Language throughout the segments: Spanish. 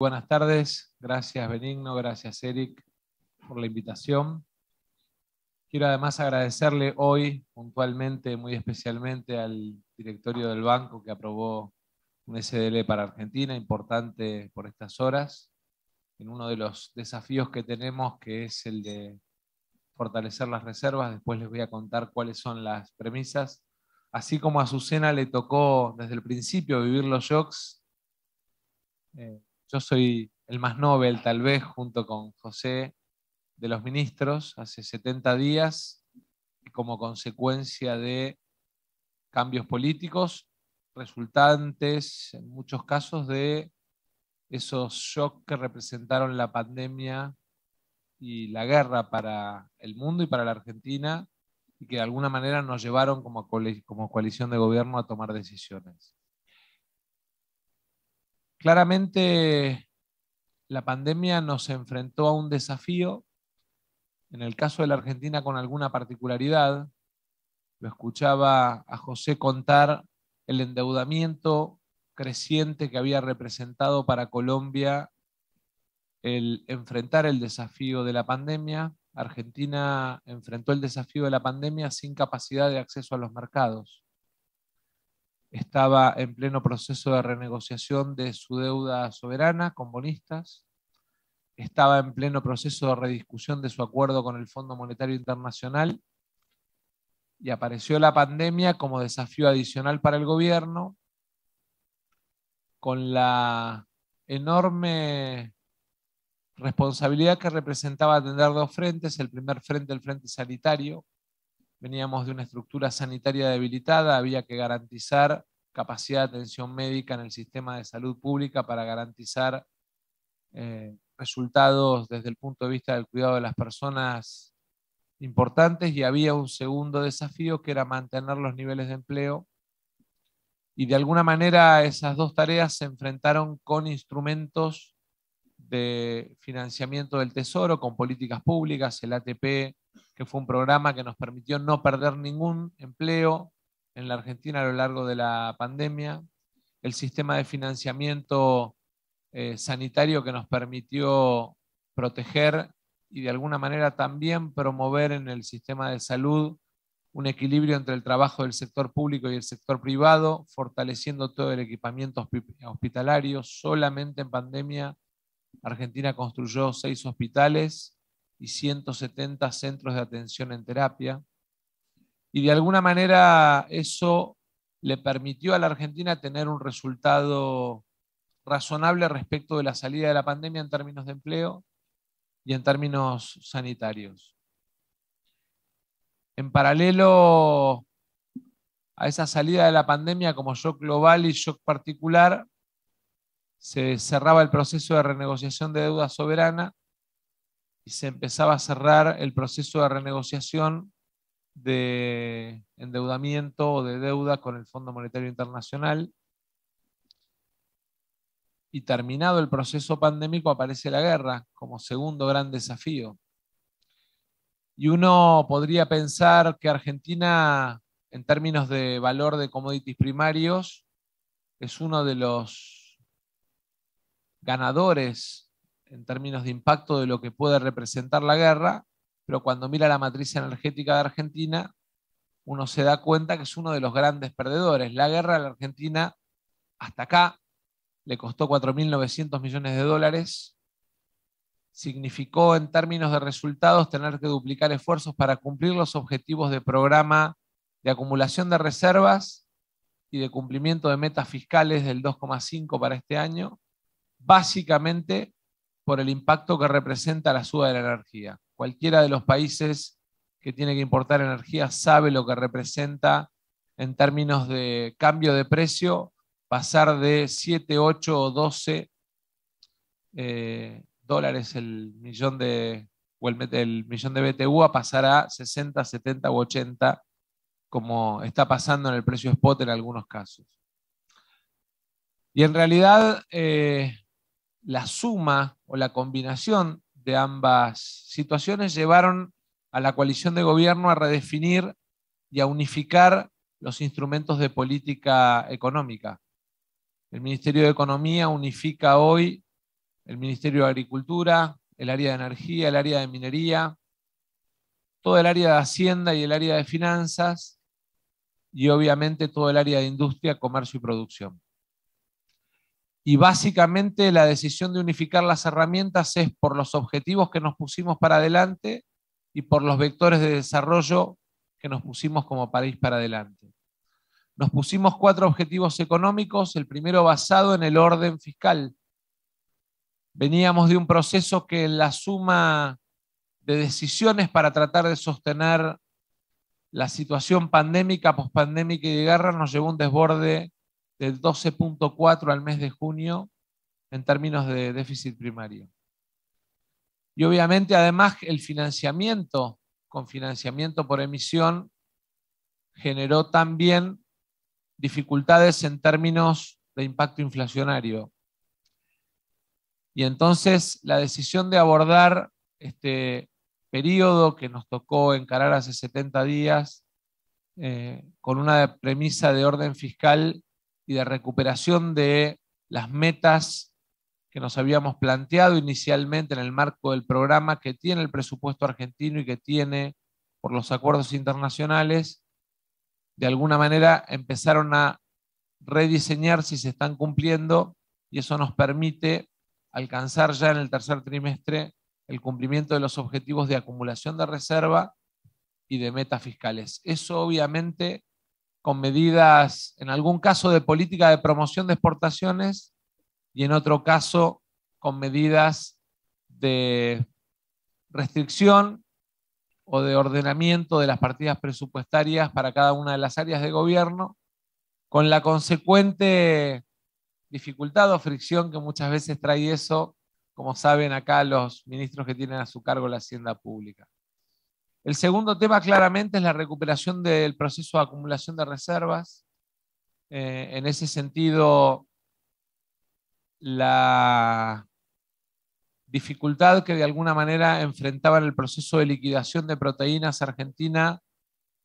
Buenas tardes, gracias Benigno, gracias Eric por la invitación. Quiero además agradecerle hoy puntualmente, muy especialmente al directorio del banco que aprobó un SDL para Argentina, importante por estas horas, en uno de los desafíos que tenemos que es el de fortalecer las reservas, después les voy a contar cuáles son las premisas. Así como a Azucena le tocó desde el principio vivir los shocks, eh, yo soy el más Nobel, tal vez, junto con José de los Ministros, hace 70 días, como consecuencia de cambios políticos resultantes, en muchos casos, de esos shocks que representaron la pandemia y la guerra para el mundo y para la Argentina, y que de alguna manera nos llevaron como, coalición de gobierno a tomar decisiones. Claramente, la pandemia nos enfrentó a un desafío, en el caso de la Argentina con alguna particularidad. Lo escuchaba a José contar el endeudamiento creciente que había representado para Colombia el enfrentar el desafío de la pandemia. Argentina enfrentó el desafío de la pandemia sin capacidad de acceso a los mercados estaba en pleno proceso de renegociación de su deuda soberana con bonistas, estaba en pleno proceso de rediscusión de su acuerdo con el Fondo Monetario Internacional y apareció la pandemia como desafío adicional para el gobierno con la enorme responsabilidad que representaba atender dos frentes, el primer frente, el frente sanitario, veníamos de una estructura sanitaria debilitada, había que garantizar capacidad de atención médica en el sistema de salud pública para garantizar eh, resultados desde el punto de vista del cuidado de las personas importantes y había un segundo desafío que era mantener los niveles de empleo y de alguna manera esas dos tareas se enfrentaron con instrumentos de financiamiento del Tesoro, con políticas públicas, el ATP, que fue un programa que nos permitió no perder ningún empleo en la Argentina a lo largo de la pandemia, el sistema de financiamiento eh, sanitario que nos permitió proteger y de alguna manera también promover en el sistema de salud un equilibrio entre el trabajo del sector público y el sector privado, fortaleciendo todo el equipamiento hospitalario. Solamente en pandemia, Argentina construyó seis hospitales y 170 centros de atención en terapia. Y de alguna manera eso le permitió a la Argentina tener un resultado razonable respecto de la salida de la pandemia en términos de empleo y en términos sanitarios. En paralelo a esa salida de la pandemia como shock global y shock particular, se cerraba el proceso de renegociación de deuda soberana y se empezaba a cerrar el proceso de renegociación de endeudamiento o de deuda con el Fondo Monetario Internacional. Y terminado el proceso pandémico aparece la guerra como segundo gran desafío. Y uno podría pensar que Argentina, en términos de valor de commodities primarios, es uno de los ganadores en términos de impacto de lo que puede representar la guerra, pero cuando mira la matriz energética de Argentina, uno se da cuenta que es uno de los grandes perdedores. La guerra a la Argentina hasta acá le costó 4.900 millones de dólares, significó en términos de resultados tener que duplicar esfuerzos para cumplir los objetivos de programa de acumulación de reservas y de cumplimiento de metas fiscales del 2,5 para este año, básicamente por el impacto que representa la suba de la energía. Cualquiera de los países que tiene que importar energía sabe lo que representa en términos de cambio de precio, pasar de 7, 8 o 12 eh, dólares el millón de el, millón de BTU a pasar a 60, 70 u 80, como está pasando en el precio spot en algunos casos. Y en realidad, eh, la suma o la combinación de ambas situaciones llevaron a la coalición de gobierno a redefinir y a unificar los instrumentos de política económica. El Ministerio de Economía unifica hoy el Ministerio de Agricultura, el área de energía, el área de minería, todo el área de hacienda y el área de finanzas y obviamente todo el área de industria, comercio y producción y básicamente la decisión de unificar las herramientas es por los objetivos que nos pusimos para adelante y por los vectores de desarrollo que nos pusimos como país para adelante. Nos pusimos cuatro objetivos económicos, el primero basado en el orden fiscal. Veníamos de un proceso que la suma de decisiones para tratar de sostener la situación pandémica, pospandémica y de guerra nos llevó a un desborde del 12.4 al mes de junio en términos de déficit primario. Y obviamente además el financiamiento, con financiamiento por emisión, generó también dificultades en términos de impacto inflacionario. Y entonces la decisión de abordar este periodo que nos tocó encarar hace 70 días eh, con una premisa de orden fiscal y de recuperación de las metas que nos habíamos planteado inicialmente en el marco del programa que tiene el presupuesto argentino y que tiene por los acuerdos internacionales, de alguna manera empezaron a rediseñar si se están cumpliendo y eso nos permite alcanzar ya en el tercer trimestre el cumplimiento de los objetivos de acumulación de reserva y de metas fiscales. Eso obviamente con medidas, en algún caso, de política de promoción de exportaciones y en otro caso con medidas de restricción o de ordenamiento de las partidas presupuestarias para cada una de las áreas de gobierno, con la consecuente dificultad o fricción que muchas veces trae eso, como saben acá los ministros que tienen a su cargo la hacienda pública. El segundo tema claramente es la recuperación del proceso de acumulación de reservas. Eh, en ese sentido, la dificultad que de alguna manera enfrentaban el proceso de liquidación de proteínas argentina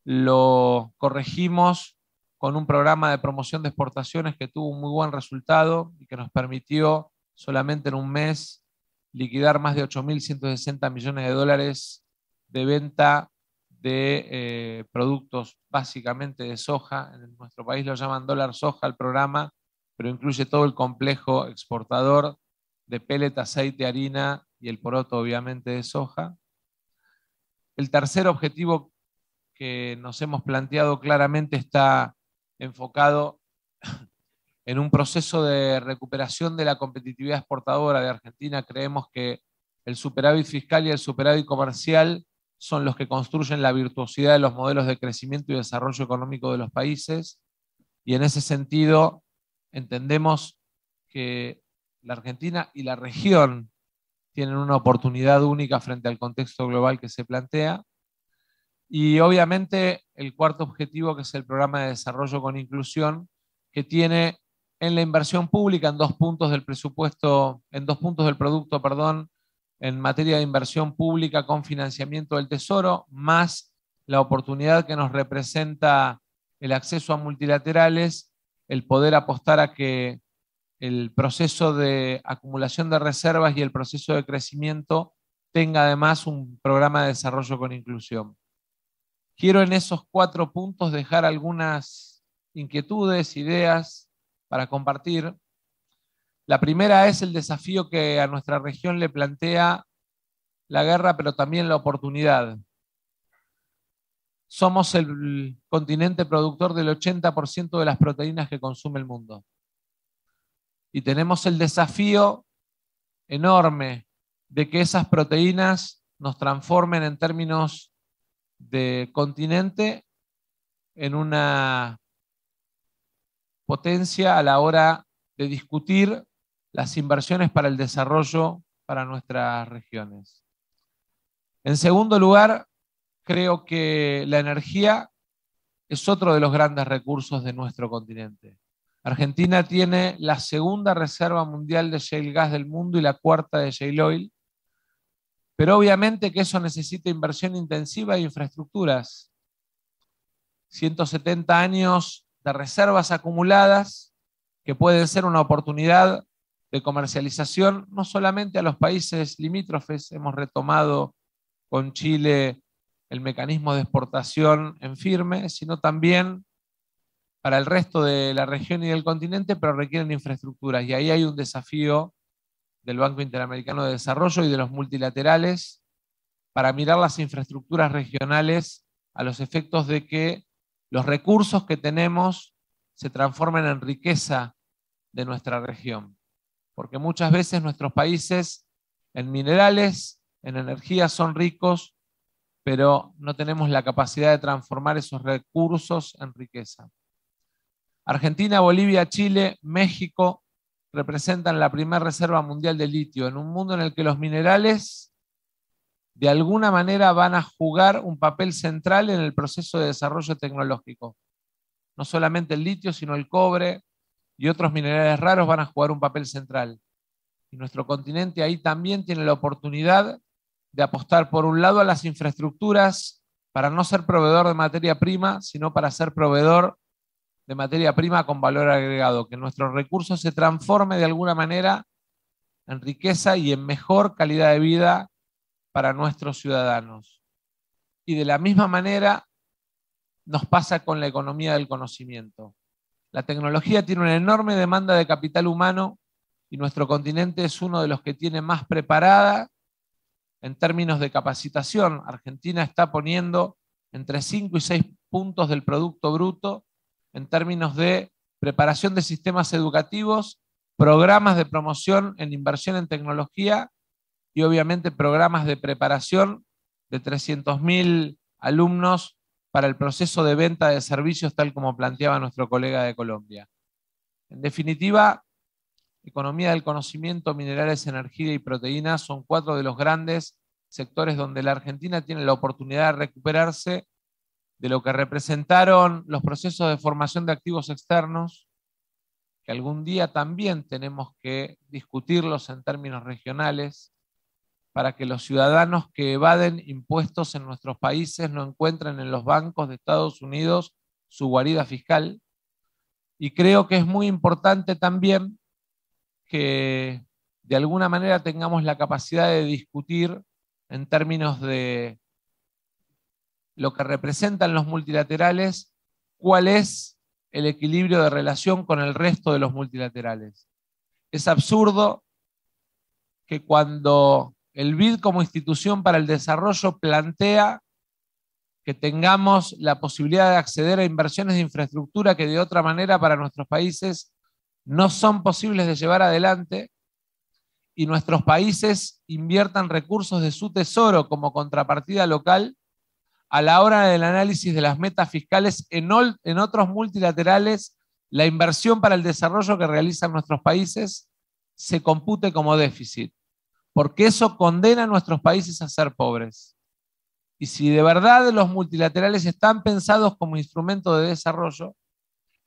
lo corregimos con un programa de promoción de exportaciones que tuvo un muy buen resultado y que nos permitió solamente en un mes liquidar más de 8.160 millones de dólares de venta de eh, productos básicamente de soja. En nuestro país lo llaman dólar soja el programa, pero incluye todo el complejo exportador de pellet, aceite, harina y el poroto obviamente de soja. El tercer objetivo que nos hemos planteado claramente está enfocado en un proceso de recuperación de la competitividad exportadora de Argentina. Creemos que el superávit fiscal y el superávit comercial son los que construyen la virtuosidad de los modelos de crecimiento y desarrollo económico de los países. Y en ese sentido, entendemos que la Argentina y la región tienen una oportunidad única frente al contexto global que se plantea. Y obviamente el cuarto objetivo, que es el programa de desarrollo con inclusión, que tiene en la inversión pública en dos puntos del presupuesto, en dos puntos del producto, perdón, en materia de inversión pública con financiamiento del Tesoro, más la oportunidad que nos representa el acceso a multilaterales, el poder apostar a que el proceso de acumulación de reservas y el proceso de crecimiento tenga además un programa de desarrollo con inclusión. Quiero en esos cuatro puntos dejar algunas inquietudes, ideas para compartir. La primera es el desafío que a nuestra región le plantea la guerra, pero también la oportunidad. Somos el continente productor del 80% de las proteínas que consume el mundo. Y tenemos el desafío enorme de que esas proteínas nos transformen en términos de continente en una potencia a la hora de discutir las inversiones para el desarrollo para nuestras regiones. En segundo lugar, creo que la energía es otro de los grandes recursos de nuestro continente. Argentina tiene la segunda reserva mundial de shale gas del mundo y la cuarta de shale oil, pero obviamente que eso necesita inversión intensiva e infraestructuras. 170 años de reservas acumuladas que pueden ser una oportunidad de comercialización, no solamente a los países limítrofes, hemos retomado con Chile el mecanismo de exportación en firme, sino también para el resto de la región y del continente, pero requieren infraestructuras. Y ahí hay un desafío del Banco Interamericano de Desarrollo y de los multilaterales para mirar las infraestructuras regionales a los efectos de que los recursos que tenemos se transformen en riqueza de nuestra región porque muchas veces nuestros países en minerales, en energía son ricos, pero no tenemos la capacidad de transformar esos recursos en riqueza. Argentina, Bolivia, Chile, México representan la primera reserva mundial de litio en un mundo en el que los minerales de alguna manera van a jugar un papel central en el proceso de desarrollo tecnológico. No solamente el litio, sino el cobre, y otros minerales raros van a jugar un papel central. Y nuestro continente ahí también tiene la oportunidad de apostar, por un lado, a las infraestructuras para no ser proveedor de materia prima, sino para ser proveedor de materia prima con valor agregado, que nuestros recursos se transforme de alguna manera en riqueza y en mejor calidad de vida para nuestros ciudadanos. Y de la misma manera nos pasa con la economía del conocimiento. La tecnología tiene una enorme demanda de capital humano y nuestro continente es uno de los que tiene más preparada en términos de capacitación. Argentina está poniendo entre 5 y 6 puntos del Producto Bruto en términos de preparación de sistemas educativos, programas de promoción en inversión en tecnología y obviamente programas de preparación de 300.000 alumnos para el proceso de venta de servicios tal como planteaba nuestro colega de Colombia. En definitiva, economía del conocimiento, minerales, energía y proteínas son cuatro de los grandes sectores donde la Argentina tiene la oportunidad de recuperarse de lo que representaron los procesos de formación de activos externos, que algún día también tenemos que discutirlos en términos regionales, para que los ciudadanos que evaden impuestos en nuestros países no encuentren en los bancos de Estados Unidos su guarida fiscal. Y creo que es muy importante también que de alguna manera tengamos la capacidad de discutir en términos de lo que representan los multilaterales, cuál es el equilibrio de relación con el resto de los multilaterales. Es absurdo que cuando el BID como institución para el desarrollo plantea que tengamos la posibilidad de acceder a inversiones de infraestructura que de otra manera para nuestros países no son posibles de llevar adelante y nuestros países inviertan recursos de su tesoro como contrapartida local a la hora del análisis de las metas fiscales en, en otros multilaterales, la inversión para el desarrollo que realizan nuestros países se compute como déficit porque eso condena a nuestros países a ser pobres. Y si de verdad los multilaterales están pensados como instrumento de desarrollo,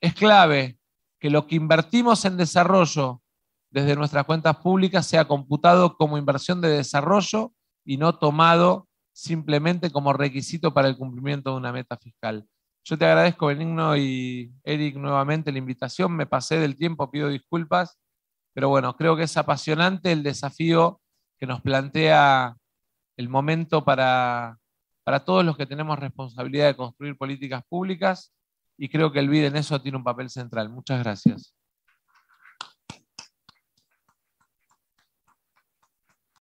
es clave que lo que invertimos en desarrollo desde nuestras cuentas públicas sea computado como inversión de desarrollo y no tomado simplemente como requisito para el cumplimiento de una meta fiscal. Yo te agradezco, Benigno y Eric, nuevamente la invitación. Me pasé del tiempo, pido disculpas, pero bueno, creo que es apasionante el desafío que nos plantea el momento para, todos los que tenemos responsabilidad de construir políticas públicas y creo que el BID en eso tiene un papel central. Muchas gracias.